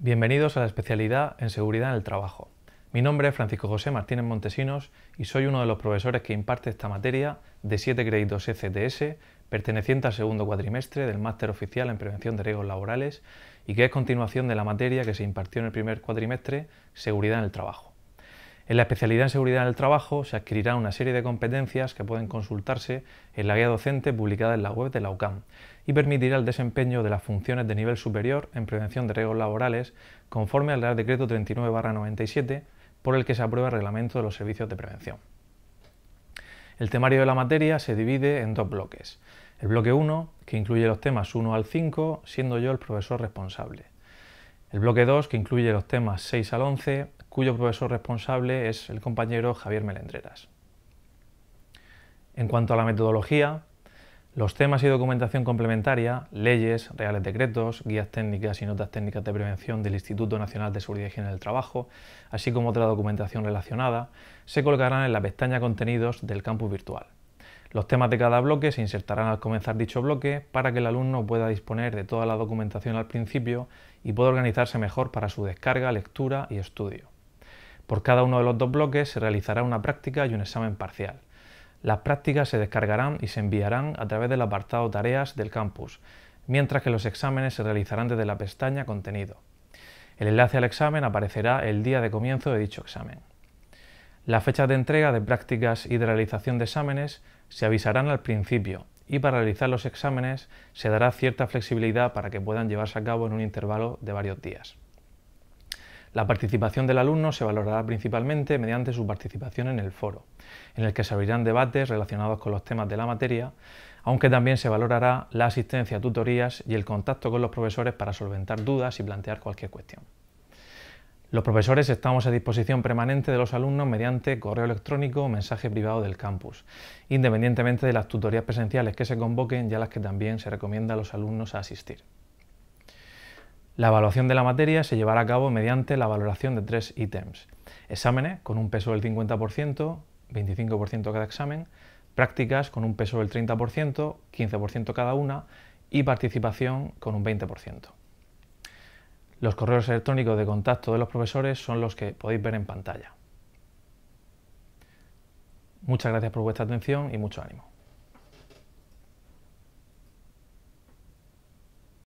Bienvenidos a la especialidad en seguridad en el trabajo. Mi nombre es Francisco José Martínez Montesinos y soy uno de los profesores que imparte esta materia de 7 créditos ECTS perteneciente al segundo cuatrimestre del Máster Oficial en Prevención de Riesgos Laborales y que es continuación de la materia que se impartió en el primer cuatrimestre Seguridad en el Trabajo. En la especialidad en seguridad en el trabajo se adquirirá una serie de competencias que pueden consultarse en la guía docente publicada en la web de la UCAM y permitirá el desempeño de las funciones de nivel superior en prevención de riesgos laborales conforme al Real Decreto 39-97 por el que se aprueba el reglamento de los servicios de prevención. El temario de la materia se divide en dos bloques. El bloque 1, que incluye los temas 1 al 5, siendo yo el profesor responsable. El bloque 2, que incluye los temas 6 al 11, cuyo profesor responsable es el compañero Javier Melendreras. En cuanto a la metodología, los temas y documentación complementaria, leyes, reales decretos, guías técnicas y notas técnicas de prevención del Instituto Nacional de Seguridad y Higiene del Trabajo, así como otra documentación relacionada, se colocarán en la pestaña Contenidos del campus virtual. Los temas de cada bloque se insertarán al comenzar dicho bloque para que el alumno pueda disponer de toda la documentación al principio y pueda organizarse mejor para su descarga, lectura y estudio. Por cada uno de los dos bloques se realizará una práctica y un examen parcial. Las prácticas se descargarán y se enviarán a través del apartado Tareas del campus, mientras que los exámenes se realizarán desde la pestaña Contenido. El enlace al examen aparecerá el día de comienzo de dicho examen. Las fechas de entrega de prácticas y de realización de exámenes se avisarán al principio y para realizar los exámenes se dará cierta flexibilidad para que puedan llevarse a cabo en un intervalo de varios días. La participación del alumno se valorará principalmente mediante su participación en el foro, en el que se abrirán debates relacionados con los temas de la materia, aunque también se valorará la asistencia a tutorías y el contacto con los profesores para solventar dudas y plantear cualquier cuestión. Los profesores estamos a disposición permanente de los alumnos mediante correo electrónico o mensaje privado del campus, independientemente de las tutorías presenciales que se convoquen ya las que también se recomienda a los alumnos a asistir. La evaluación de la materia se llevará a cabo mediante la valoración de tres ítems. Exámenes con un peso del 50%, 25% cada examen, prácticas con un peso del 30%, 15% cada una y participación con un 20%. Los correos electrónicos de contacto de los profesores son los que podéis ver en pantalla. Muchas gracias por vuestra atención y mucho ánimo.